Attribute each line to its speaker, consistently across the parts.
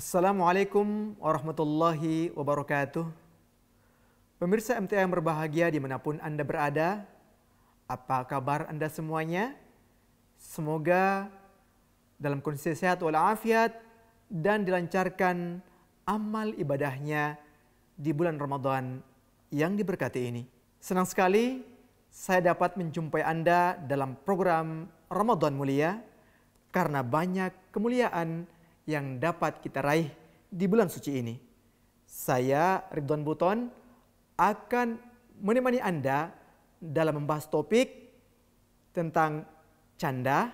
Speaker 1: Assalamualaikum warahmatullahi wabarakatuh. Pemirsa MTA yang berbahagia dimanapun Anda berada, apa kabar Anda semuanya? Semoga dalam kondisi sehat walafiat dan dilancarkan amal ibadahnya di bulan Ramadan yang diberkati ini. Senang sekali saya dapat menjumpai Anda dalam program Ramadan Mulia karena banyak kemuliaan yang dapat kita raih di bulan suci ini. Saya Ridwan Buton akan menemani Anda dalam membahas topik tentang canda,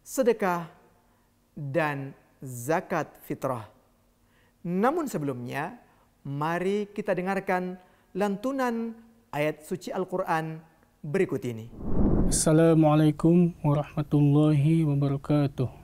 Speaker 1: sedekah, dan zakat fitrah. Namun sebelumnya, mari kita dengarkan lantunan ayat suci Al-Quran berikut ini.
Speaker 2: Assalamualaikum warahmatullahi wabarakatuh.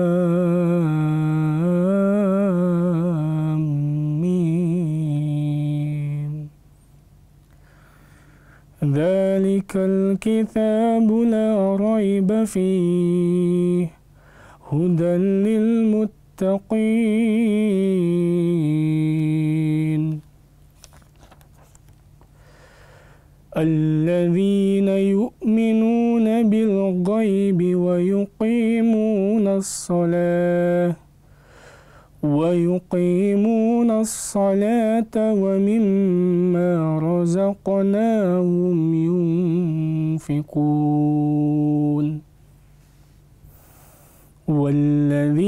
Speaker 2: ذلك الكتاب لا ريب فيه هدى للمتقين الذين يؤمنون بالغيب ويقيمون الصلاة ويقيمون الصلاة ومما رزقناهم ينفقون والذي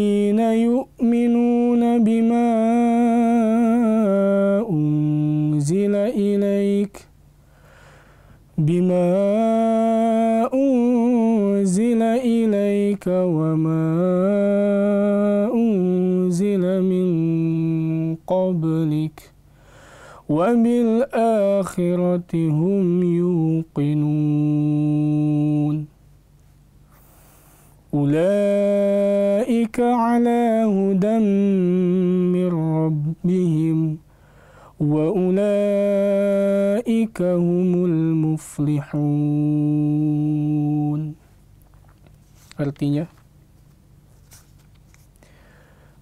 Speaker 2: هم يوقنون أولئك على هدى من ربهم وأولئك هم المفلحون Artinya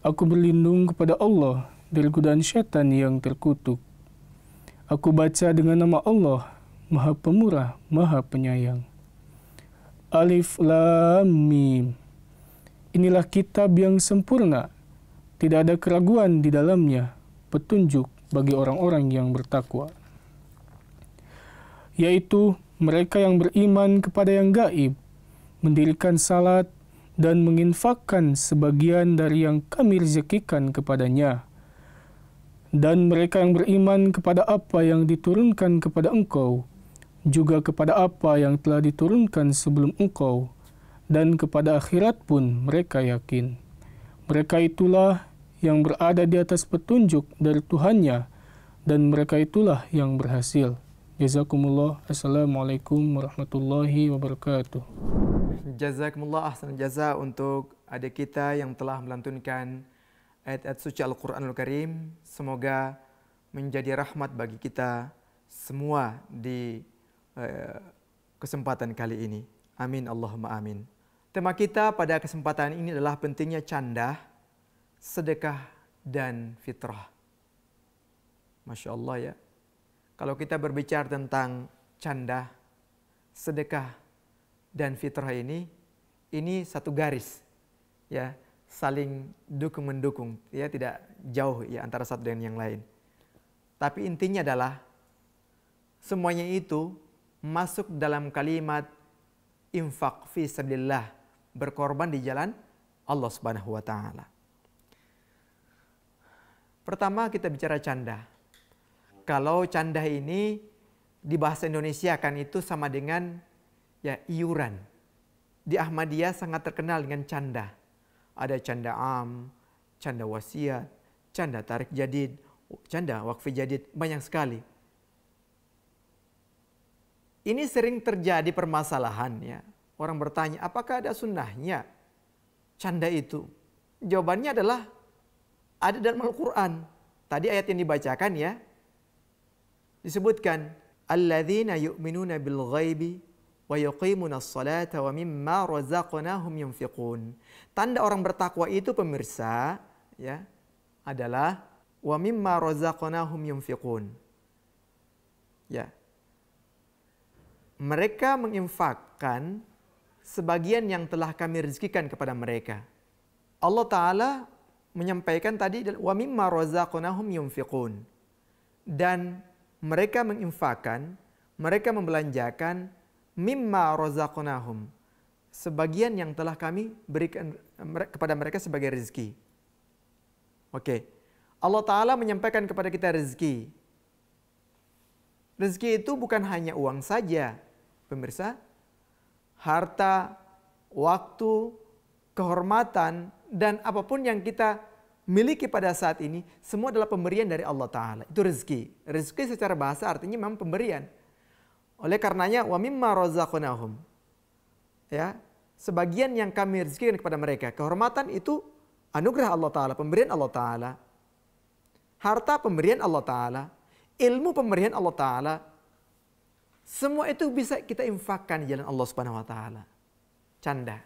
Speaker 2: Aku berlindung kepada Allah dari godaan setan yang terkutuk Aku baca dengan nama Allah, Maha Pemurah, Maha Penyayang. Alif Lam Mim. Inilah kitab yang sempurna, tidak ada keraguan di dalamnya, petunjuk bagi orang-orang yang bertakwa. Yaitu mereka yang beriman kepada yang gaib, mendirikan salat, dan menginfakkan sebagian dari yang kami rezekikan kepadanya dan mereka yang beriman kepada apa yang diturunkan kepada engkau, juga kepada apa yang telah diturunkan sebelum engkau, dan kepada akhirat pun mereka yakin. Mereka itulah yang berada di atas petunjuk dari Tuhannya, dan mereka itulah yang berhasil. Jazakumullah. Assalamualaikum warahmatullahi wabarakatuh.
Speaker 1: Jazakumullah ahsan jaza untuk adik kita yang telah melantunkan ayat-ayat suci Al-Quranul Karim. Semoga menjadi rahmat bagi kita semua di eh, kesempatan kali ini. Amin Allahumma amin. Tema kita pada kesempatan ini adalah pentingnya canda, sedekah, dan fitrah. Masya Allah ya. Kalau kita berbicara tentang canda, sedekah, dan fitrah ini, ini satu garis. ya saling dukung mendukung, ya tidak jauh ya antara satu dengan yang lain. Tapi intinya adalah semuanya itu masuk dalam kalimat infak fi sabilillah, berkorban di jalan Allah Subhanahu wa taala. Pertama kita bicara canda. Kalau canda ini di bahasa Indonesia kan itu sama dengan ya iuran. Di Ahmadiyah sangat terkenal dengan canda ada canda am, canda wasiat, canda tarik jadid, canda wakfi jadid, banyak sekali. Ini sering terjadi permasalahannya. Orang bertanya, apakah ada sunnahnya canda itu? Jawabannya adalah ada dalam Al-Quran. Tadi ayat yang dibacakan ya, disebutkan, Alladzina yu'minuna bil ghaibi wa yuqimuna wa mimma Tanda orang bertakwa itu pemirsa ya adalah wa mimma razaqnahum yunfiqun. Ya. Mereka menginfakkan sebagian yang telah kami rezekikan kepada mereka. Allah taala menyampaikan tadi wa mimma razaqnahum yunfiqun. Dan mereka menginfakkan, mereka membelanjakan mimma razaqnahum sebagian yang telah kami berikan kepada mereka sebagai rezeki. Oke. Allah taala menyampaikan kepada kita rezeki. Rezeki itu bukan hanya uang saja, pemirsa. Harta, waktu, kehormatan dan apapun yang kita miliki pada saat ini semua adalah pemberian dari Allah taala. Itu rezeki. Rezeki secara bahasa artinya memang pemberian oleh karenanya wa mimma razaqnahum. Ya, sebagian yang kami rezekikan kepada mereka. Kehormatan itu anugerah Allah taala, pemberian Allah taala. Harta pemberian Allah taala, ilmu pemberian Allah taala. Semua itu bisa kita infakkan di jalan Allah Subhanahu wa taala. Canda.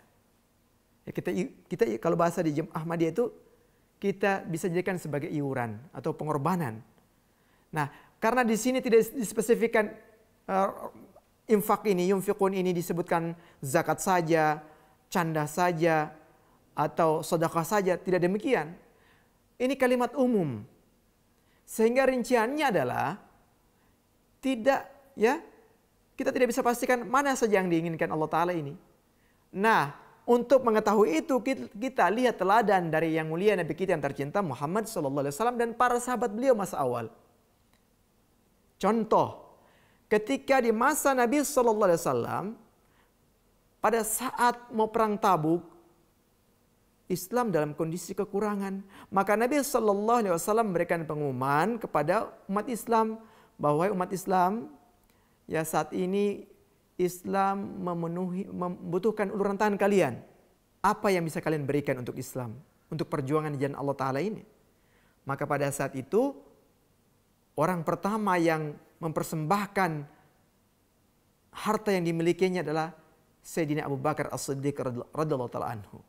Speaker 1: Ya, kita kita kalau bahasa di Jemaah Ahmadiyah itu kita bisa jadikan sebagai iuran atau pengorbanan. Nah, karena di sini tidak dispesifikkan Eh, infak ini, yunfiqun ini disebutkan zakat saja, canda saja, atau sodakah saja. Tidak demikian. Ini kalimat umum. Sehingga rinciannya adalah tidak ya kita tidak bisa pastikan mana saja yang diinginkan Allah Ta'ala ini. Nah, untuk mengetahui itu kita lihat teladan dari yang mulia Nabi kita yang tercinta Muhammad SAW dan para sahabat beliau masa awal. Contoh, ketika di masa Nabi Shallallahu Alaihi Wasallam pada saat mau perang Tabuk Islam dalam kondisi kekurangan. Maka Nabi Shallallahu Alaihi Wasallam memberikan pengumuman kepada umat Islam bahwa umat Islam ya saat ini Islam memenuhi membutuhkan uluran tangan kalian. Apa yang bisa kalian berikan untuk Islam, untuk perjuangan jalan Allah Taala ini? Maka pada saat itu orang pertama yang mempersembahkan harta yang dimilikinya adalah Sayyidina Abu Bakar As-Siddiq radhiyallahu taala anhu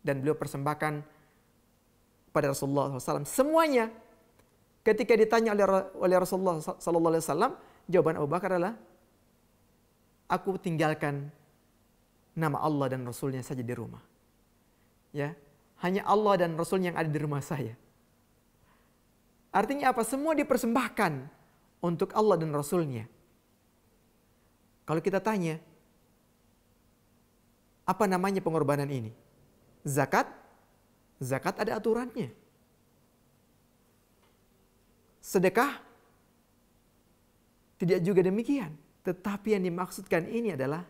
Speaker 1: dan beliau persembahkan pada Rasulullah SAW semuanya ketika ditanya oleh, oleh Rasulullah alaihi wasallam jawaban Abu Bakar adalah aku tinggalkan nama Allah dan Rasulnya saja di rumah ya hanya Allah dan Rasul yang ada di rumah saya artinya apa semua dipersembahkan untuk Allah dan Rasulnya. Kalau kita tanya, apa namanya pengorbanan ini? Zakat? Zakat ada aturannya. Sedekah? Tidak juga demikian. Tetapi yang dimaksudkan ini adalah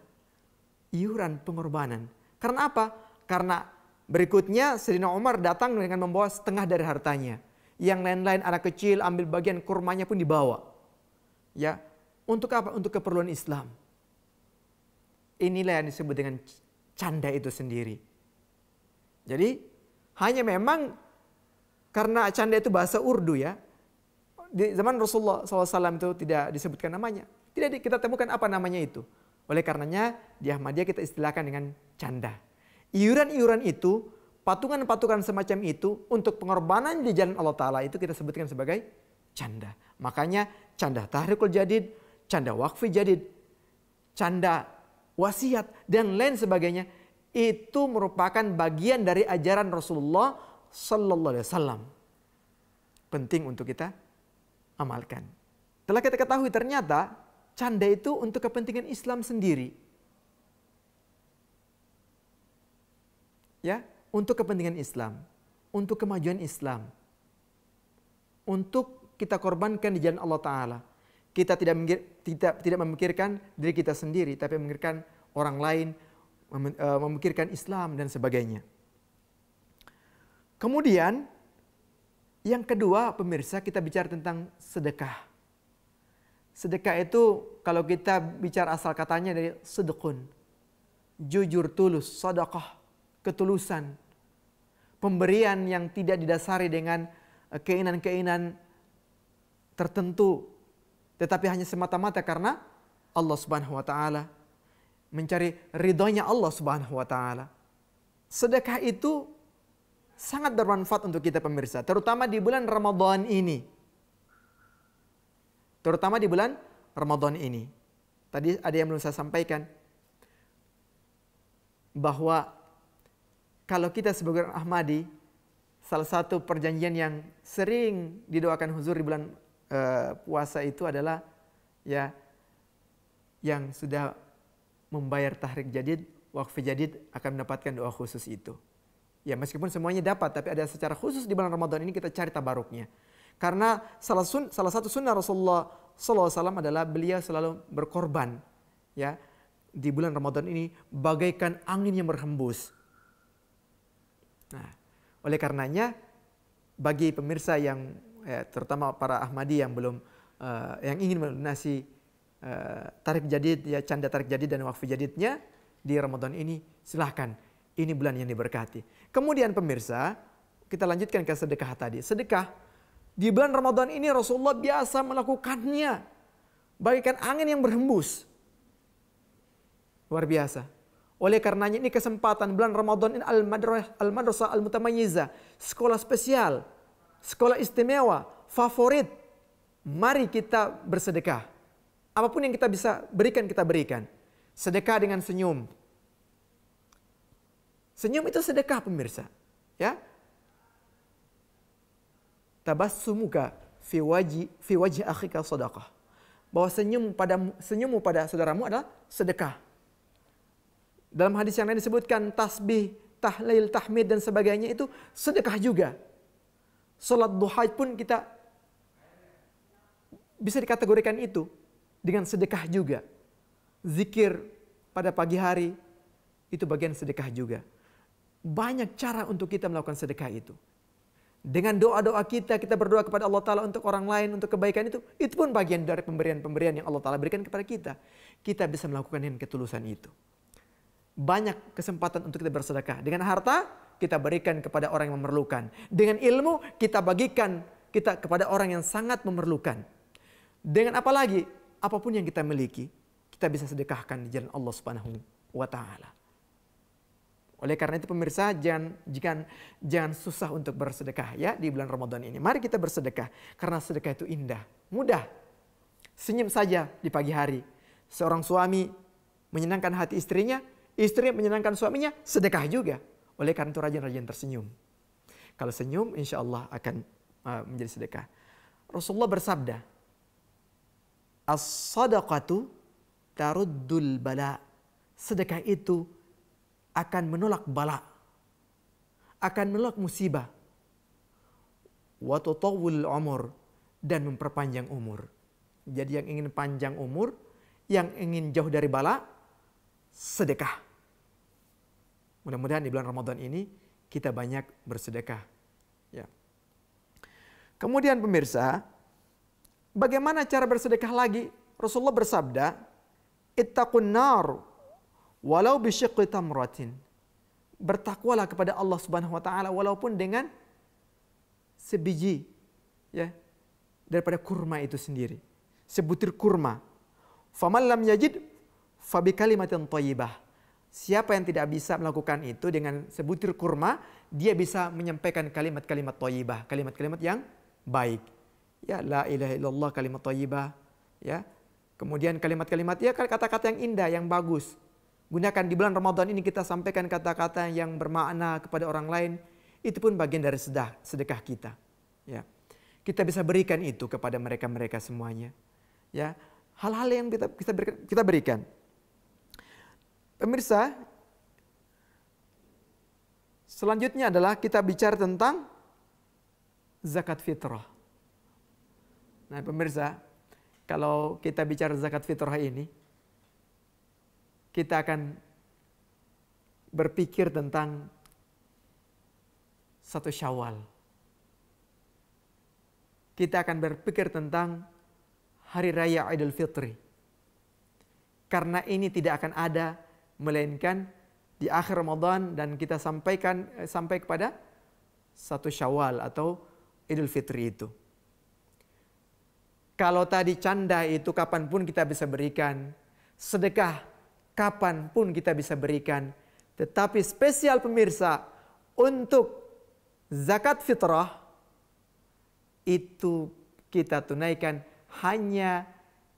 Speaker 1: iuran pengorbanan. Karena apa? Karena berikutnya Serina Omar datang dengan membawa setengah dari hartanya. Yang lain-lain anak kecil ambil bagian kurmanya pun dibawa. Ya, untuk apa? Untuk keperluan Islam. Inilah yang disebut dengan canda itu sendiri. Jadi hanya memang karena canda itu bahasa Urdu ya. Di zaman Rasulullah SAW itu tidak disebutkan namanya. Tidak kita temukan apa namanya itu. Oleh karenanya di Ahmadiyah kita istilahkan dengan canda. Iuran-iuran itu, patungan-patungan semacam itu untuk pengorbanan di jalan Allah Ta'ala itu kita sebutkan sebagai canda. Makanya canda tahrikul jadid, canda wakfi jadid, canda wasiat dan lain sebagainya itu merupakan bagian dari ajaran Rasulullah sallallahu alaihi wasallam. Penting untuk kita amalkan. Telah kita ketahui ternyata canda itu untuk kepentingan Islam sendiri. Ya, untuk kepentingan Islam, untuk kemajuan Islam, untuk kita korbankan di jalan Allah Ta'ala. Kita tidak, mengir, tidak, tidak memikirkan diri kita sendiri, tapi memikirkan orang lain, eh, memikirkan Islam dan sebagainya. Kemudian yang kedua pemirsa kita bicara tentang sedekah. Sedekah itu kalau kita bicara asal katanya dari sedekun. Jujur tulus, sedekah, ketulusan. Pemberian yang tidak didasari dengan eh, keinginan-keinginan tertentu tetapi hanya semata-mata karena Allah Subhanahu wa taala mencari ridhonya Allah Subhanahu wa taala. Sedekah itu sangat bermanfaat untuk kita pemirsa, terutama di bulan Ramadan ini. Terutama di bulan Ramadan ini. Tadi ada yang belum saya sampaikan bahwa kalau kita sebagai Ahmadi salah satu perjanjian yang sering didoakan huzur di bulan Eh, puasa itu adalah ya yang sudah membayar tahrik jadid, wakfi jadid akan mendapatkan doa khusus itu. Ya meskipun semuanya dapat, tapi ada secara khusus di bulan Ramadan ini kita cari tabaruknya. Karena salah, sun, salah satu sunnah Rasulullah SAW adalah beliau selalu berkorban. Ya, di bulan Ramadan ini bagaikan angin yang berhembus. Nah, oleh karenanya bagi pemirsa yang ya, terutama para Ahmadi yang belum uh, yang ingin melunasi uh, tarik jadid ya canda tarik jadid dan wakfi jadidnya di Ramadan ini silahkan ini bulan yang diberkati. Kemudian pemirsa kita lanjutkan ke sedekah tadi. Sedekah di bulan Ramadan ini Rasulullah biasa melakukannya bagikan angin yang berhembus. Luar biasa. Oleh karenanya ini kesempatan bulan Ramadan ini al-madrasah al mutamayyizah sekolah spesial sekolah istimewa, favorit. Mari kita bersedekah. Apapun yang kita bisa berikan, kita berikan. Sedekah dengan senyum. Senyum itu sedekah pemirsa. Ya. Tabassumuka fi waji fi wajhi akhika sadaqah. Bahwa senyum pada senyummu pada saudaramu adalah sedekah. Dalam hadis yang lain disebutkan tasbih, tahlil, tahmid dan sebagainya itu sedekah juga. Salat duha pun kita bisa dikategorikan itu dengan sedekah juga. Zikir pada pagi hari itu bagian sedekah juga. Banyak cara untuk kita melakukan sedekah itu. Dengan doa-doa kita, kita berdoa kepada Allah Ta'ala untuk orang lain, untuk kebaikan itu. Itu pun bagian dari pemberian-pemberian yang Allah Ta'ala berikan kepada kita. Kita bisa melakukan dengan ketulusan itu. Banyak kesempatan untuk kita bersedekah. Dengan harta, kita berikan kepada orang yang memerlukan. Dengan ilmu kita bagikan kita kepada orang yang sangat memerlukan. Dengan apa Apapun yang kita miliki, kita bisa sedekahkan di jalan Allah Subhanahu wa taala. Oleh karena itu pemirsa jangan jangan jangan susah untuk bersedekah ya di bulan Ramadan ini. Mari kita bersedekah karena sedekah itu indah, mudah. Senyum saja di pagi hari. Seorang suami menyenangkan hati istrinya, istri menyenangkan suaminya, sedekah juga. Oleh karena itu rajin-rajin tersenyum. Kalau senyum insya Allah akan uh, menjadi sedekah. Rasulullah bersabda, As-sadaqatu taruddul bala. Sedekah itu akan menolak bala. Akan menolak musibah. Watutawul umur. Dan memperpanjang umur. Jadi yang ingin panjang umur, yang ingin jauh dari bala, sedekah. Mudah-mudahan di bulan Ramadan ini kita banyak bersedekah. Ya. Kemudian pemirsa, bagaimana cara bersedekah lagi? Rasulullah bersabda, "Ittaqun nar walau bisyiqqi tamratin." Bertakwalah kepada Allah Subhanahu wa taala walaupun dengan sebiji ya daripada kurma itu sendiri. Sebutir kurma. Faman lam yajid fabi kalimatin thayyibah. Siapa yang tidak bisa melakukan itu dengan sebutir kurma, dia bisa menyampaikan kalimat-kalimat toyibah, kalimat-kalimat yang baik. Ya, la ilaha illallah kalimat toyibah. Ya, kemudian kalimat-kalimat ya kata-kata yang indah, yang bagus. Gunakan di bulan Ramadan ini kita sampaikan kata-kata yang bermakna kepada orang lain. Itu pun bagian dari sedekah, sedekah kita. Ya, kita bisa berikan itu kepada mereka-mereka semuanya. Ya, hal-hal yang kita kita berikan. Kita berikan. Pemirsa, selanjutnya adalah kita bicara tentang zakat fitrah. Nah, pemirsa, kalau kita bicara zakat fitrah ini, kita akan berpikir tentang satu syawal. Kita akan berpikir tentang hari raya Idul Fitri. Karena ini tidak akan ada melainkan di akhir Ramadan dan kita sampaikan eh, sampai kepada satu Syawal atau Idul Fitri itu. Kalau tadi canda itu kapan pun kita bisa berikan, sedekah kapan pun kita bisa berikan, tetapi spesial pemirsa untuk zakat fitrah itu kita tunaikan hanya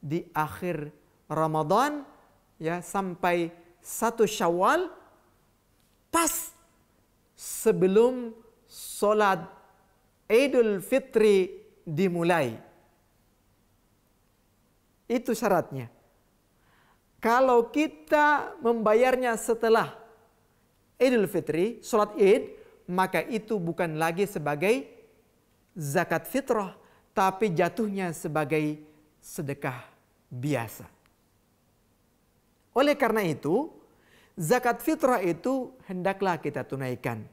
Speaker 1: di akhir Ramadan ya sampai satu syawal pas sebelum solat Idul Fitri dimulai. Itu syaratnya. Kalau kita membayarnya setelah Idul Fitri, solat Id, maka itu bukan lagi sebagai zakat fitrah, tapi jatuhnya sebagai sedekah biasa. Oleh karena itu, zakat fitrah itu hendaklah kita tunaikan.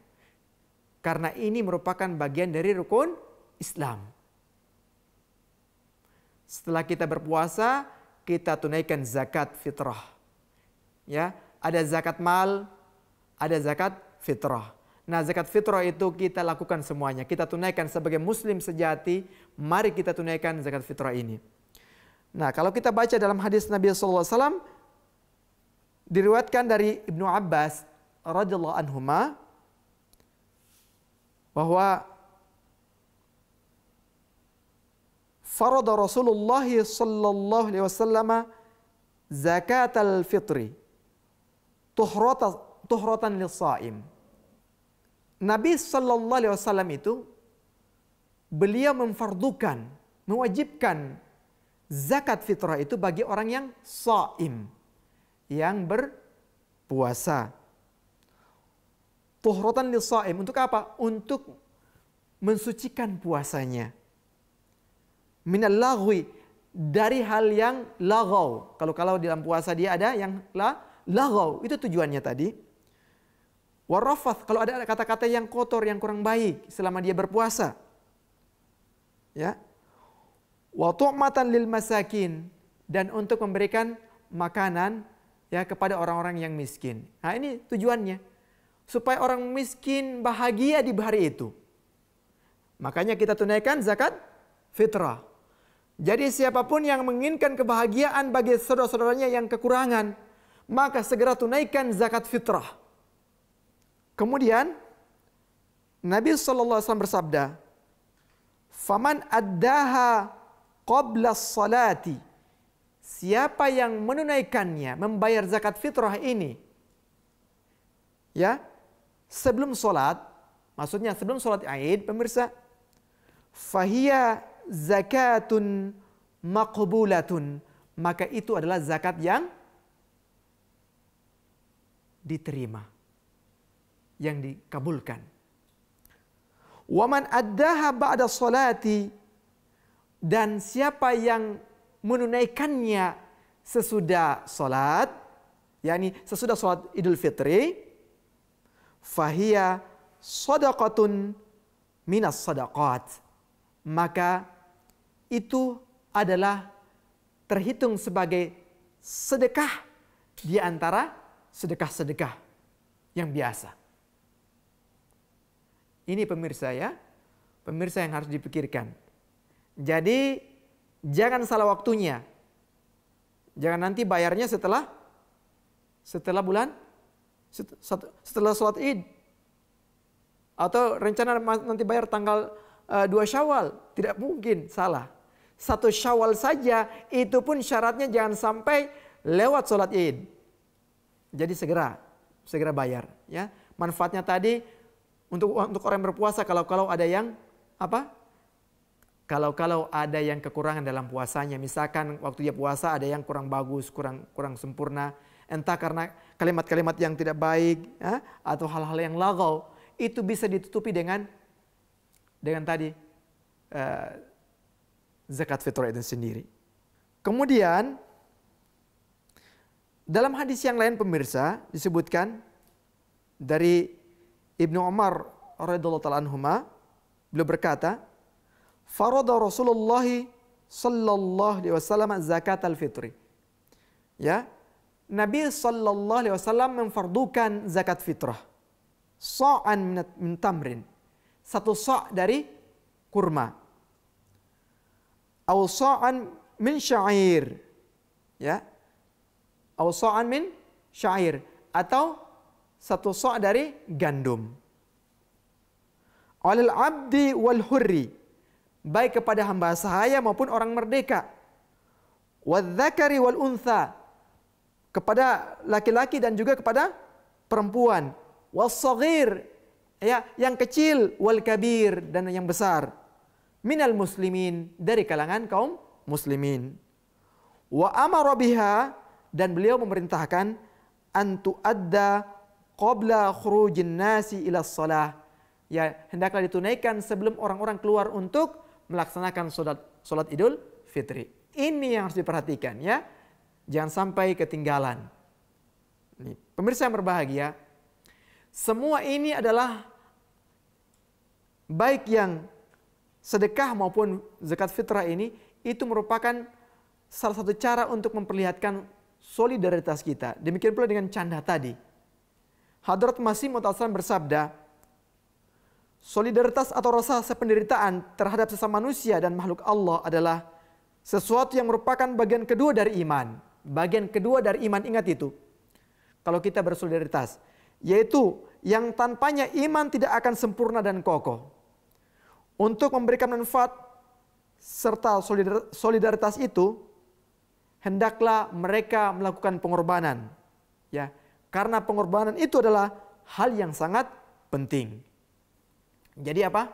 Speaker 1: Karena ini merupakan bagian dari rukun Islam. Setelah kita berpuasa, kita tunaikan zakat fitrah. Ya, ada zakat mal, ada zakat fitrah. Nah, zakat fitrah itu kita lakukan semuanya. Kita tunaikan sebagai muslim sejati, mari kita tunaikan zakat fitrah ini. Nah, kalau kita baca dalam hadis Nabi saw diriwatkan dari Ibnu Abbas radhiyallahu anhuma bahwa farada Rasulullah sallallahu alaihi wasallam zakat al-fitri tuhratan tuhratan lis-shaim. Nabi sallallahu alaihi wasallam itu beliau memfardukan, mewajibkan zakat fitrah itu bagi orang yang saim yang berpuasa. Tuhrotan lisa'im. Untuk apa? Untuk mensucikan puasanya. Minal lagwi. Dari hal yang lagau. Kalau kalau dalam puasa dia ada yang la, lagau. Itu tujuannya tadi. Warafat Kalau ada kata-kata yang kotor, yang kurang baik selama dia berpuasa. Ya. Wa tu'matan lil masakin. Dan untuk memberikan makanan ya kepada orang-orang yang miskin. Nah, ini tujuannya supaya orang miskin bahagia di hari itu. Makanya kita tunaikan zakat fitrah. Jadi siapapun yang menginginkan kebahagiaan bagi saudara-saudaranya yang kekurangan, maka segera tunaikan zakat fitrah. Kemudian Nabi Shallallahu alaihi wasallam bersabda, "Faman addaha qabla salati siapa yang menunaikannya, membayar zakat fitrah ini, ya, sebelum sholat, maksudnya sebelum sholat Aid, pemirsa, fahia zakatun makbulatun, maka itu adalah zakat yang diterima, yang dikabulkan. Waman addaha ba'da sholati, dan siapa yang menunaikannya sesudah sholat, yakni sesudah sholat idul fitri, fahia sadaqatun minas sadaqat Maka itu adalah terhitung sebagai sedekah di antara sedekah-sedekah yang biasa. Ini pemirsa ya, pemirsa yang harus dipikirkan. Jadi Jangan salah waktunya. Jangan nanti bayarnya setelah setelah bulan setelah sholat id atau rencana nanti bayar tanggal eh, dua syawal tidak mungkin salah satu syawal saja itu pun syaratnya jangan sampai lewat sholat id jadi segera segera bayar ya manfaatnya tadi untuk untuk orang yang berpuasa kalau kalau ada yang apa kalau-kalau ada yang kekurangan dalam puasanya, misalkan waktu dia puasa ada yang kurang bagus, kurang kurang sempurna, entah karena kalimat-kalimat yang tidak baik ya, atau hal-hal yang lagau, itu bisa ditutupi dengan dengan tadi uh, zakat fitrah itu sendiri. Kemudian dalam hadis yang lain pemirsa disebutkan dari Ibnu Umar radhiyallahu taala anhuma beliau berkata فرض رسول الله صلى الله عليه وسلم زكاة الفطر يا نبي صلى الله عليه وسلم من كان زكاة فطرة صاعا من تمر satu صاع dari أو صاعا من شعير يا أو صاعا من شعير atau satu صاع dari على العبد والحري baik kepada hamba sahaya maupun orang merdeka. Wadzakari wal untha kepada laki-laki dan juga kepada perempuan. Wasogir ya yang kecil wal kabir dan yang besar. Minal muslimin dari kalangan kaum muslimin. Wa amara dan beliau memerintahkan antu adda qabla khurujin nasi ila shalah. Ya hendaklah ditunaikan sebelum orang-orang keluar untuk melaksanakan sholat, sholat idul fitri. Ini yang harus diperhatikan ya. Jangan sampai ketinggalan. Pemirsa yang berbahagia, semua ini adalah baik yang sedekah maupun zakat fitrah ini itu merupakan salah satu cara untuk memperlihatkan solidaritas kita. Demikian pula dengan canda tadi. Hadrat Masih Mutasam bersabda, solidaritas atau rasa sependeritaan terhadap sesama manusia dan makhluk Allah adalah sesuatu yang merupakan bagian kedua dari iman. Bagian kedua dari iman, ingat itu. Kalau kita bersolidaritas, yaitu yang tanpanya iman tidak akan sempurna dan kokoh. Untuk memberikan manfaat serta solidaritas itu, hendaklah mereka melakukan pengorbanan. Ya, karena pengorbanan itu adalah hal yang sangat penting. Jadi apa?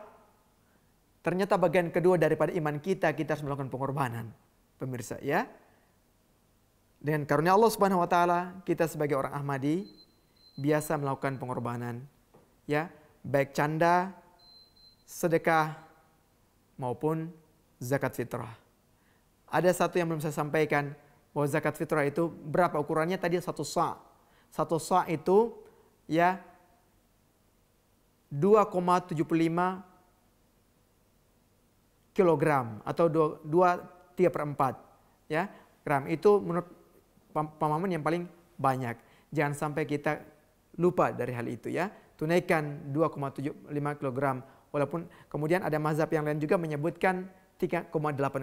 Speaker 1: Ternyata bagian kedua daripada iman kita, kita harus melakukan pengorbanan. Pemirsa ya. Dengan karunia Allah Subhanahu wa taala, kita sebagai orang Ahmadi biasa melakukan pengorbanan ya, baik canda, sedekah maupun zakat fitrah. Ada satu yang belum saya sampaikan bahwa zakat fitrah itu berapa ukurannya tadi satu sa. Satu sa itu ya 2,75 kilogram atau 2, 2 per 4 ya, gram. Itu menurut pemahaman yang paling banyak. Jangan sampai kita lupa dari hal itu ya. Tunaikan 2,75 kg. Walaupun kemudian ada mazhab yang lain juga menyebutkan 3,8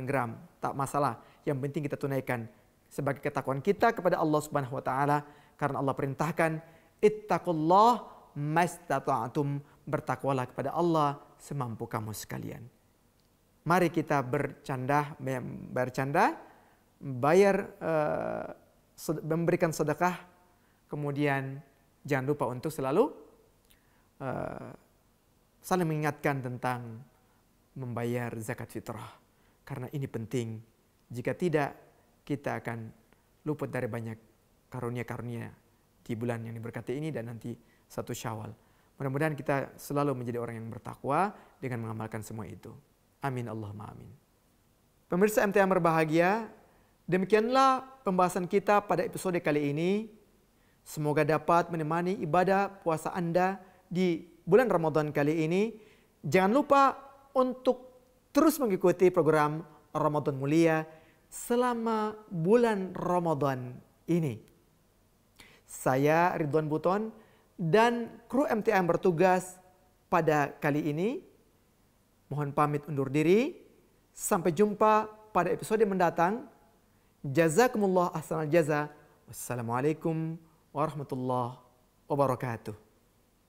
Speaker 1: gram. Tak masalah. Yang penting kita tunaikan sebagai ketakuan kita kepada Allah Subhanahu wa taala karena Allah perintahkan ittaqullah mastata'tum bertakwalah kepada Allah semampu kamu sekalian. Mari kita bercanda, bercanda, bayar, eh, memberikan sedekah, kemudian jangan lupa untuk selalu eh, saling mengingatkan tentang membayar zakat fitrah. Karena ini penting. Jika tidak, kita akan luput dari banyak karunia-karunia di bulan yang diberkati ini dan nanti satu syawal. Mudah-mudahan kita selalu menjadi orang yang bertakwa dengan mengamalkan semua itu. Amin Allahumma amin. Pemirsa MTA berbahagia, demikianlah pembahasan kita pada episode kali ini. Semoga dapat menemani ibadah puasa Anda di bulan Ramadan kali ini. Jangan lupa untuk terus mengikuti program Ramadan Mulia selama bulan Ramadan ini. Saya Ridwan Buton, dan kru MTM bertugas pada kali ini. Mohon pamit undur diri. Sampai jumpa pada episode mendatang. Jazakumullah ahsanal jaza. Wassalamualaikum warahmatullahi wabarakatuh.